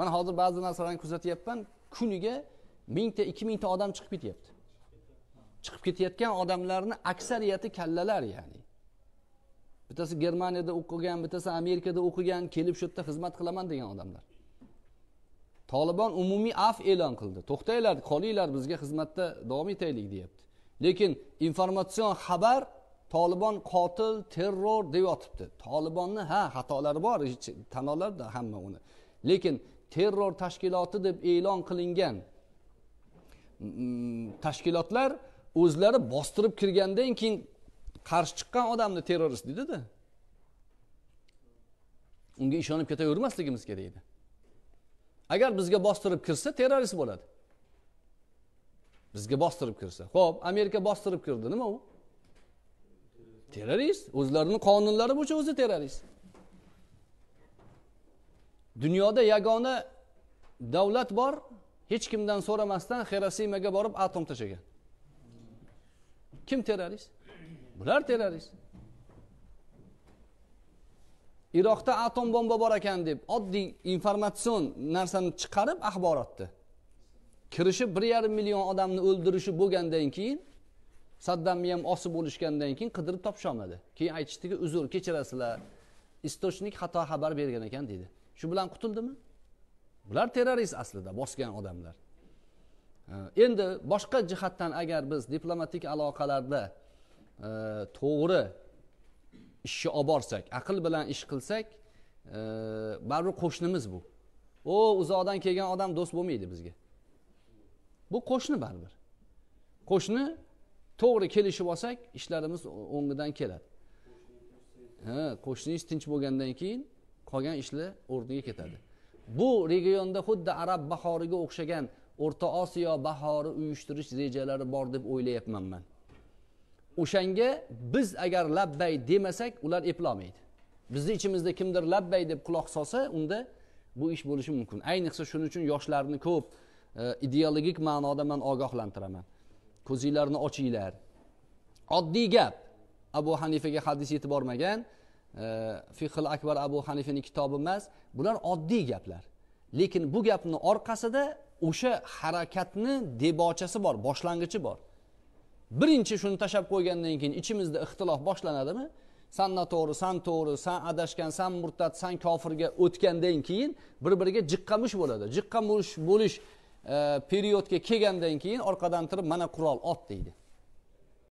man hozir ba'zi narsalarni kuzatyapman kuniga mingta ikki mingta odam chiqib ketyapti chiqib ketayotgan odamlarni aksariyati kallalar ya'ni bittasi germaniyada o'qigan bittasi amerikada o'qigan kelib shu yerda xizmat qilaman degan odamlar tolibon umumiy af e'lon qildi to'xtanglar qolinglar bizga xizmatda davom etaylik deyapti lekin informatsion xabar tolibon qotil terror deyotibdi tolibonni ha xatolari bor tan oladi hamma uni lekin terror tashkiloti deb e'lon qilingan mm, tashkilotlar o'zlari bostirib kirgandan keyin qarshi chiqqan odamni terrorist deydida unga ishonib ketavermasligimiz kerak edi agar bizga bostirib kirsa terrorist bo'ladi bizga bostirib kirsa ho'p amerika bostirib kirdi nima u terrorist o'zlarini qonunlari bo'yicha o'zi terrorist dunyoda yagona davlat bor hech kimdan so'ramasdan xerosimaga borib atom tashlagan kim terrorist bular terrorist iroqda atom bomba bor ekan deb oddiy informatsion narsani chiqarib axborotni kirishi bir yarim million odamni o'ldirishi bo'lgandan keyin saddamni ham osib o'lishgandan keyin qidirib topisholmadi keyin aytishdiki uzr kechirasizlar istochnik xato xabar bergan ekan deydi shu bilan qutuldimi bular terrorist aslida bosgan odamlar endi boshqa jihatdan agar biz diplomatik aloqalarda e, to'g'ri ishni olib borsak aql bilan ish qilsak e, baribir qo'shnimiz bu o uzoqdan kelgan odam do'st bo'lmaydi bizga bu qo'shni baribir qo'shni to'g'ri kelishib olsak ishlarimiz o'ngidan keladi ha qo'shningiz tinch bo'lgandan keyin qolgan ishlar o'rniga ketadi bu regionda xuddi arab bahoriga o'xshagan o'rta osiyo bahori uyushtirish rejalari bor deb o'ylayapman man o'shanga biz agar labbay demasak ular eplolmaydi bizni ichimizda kimdir labbay deb quloq solsa unda bu ish bo'lishi mumkin ayniqsa shuning uchun yoshlarni ko'p e, ideologik ma'noda man ogohlantiraman ko'zinglarni ochinglar oddiy gap abu hanifaga hadis yetib bormagan fiqil akbar abu hanifani kitobi emas bular oddiy gaplar lekin bu gapni orqasida o'sha harakatni debochasi bor boshlang'ichi bor birinchi shuni tashlab qo'ygandan keyin ichimizda ixtilof boshlanadimi san noto'g'ri san to'g'ri san adashgan san murtad san kofirga o'tgandan keyin bir biriga mush bo'ladi mush bo'lish e, periodga kelgandan keyin orqadan turib mana qurol ot deydi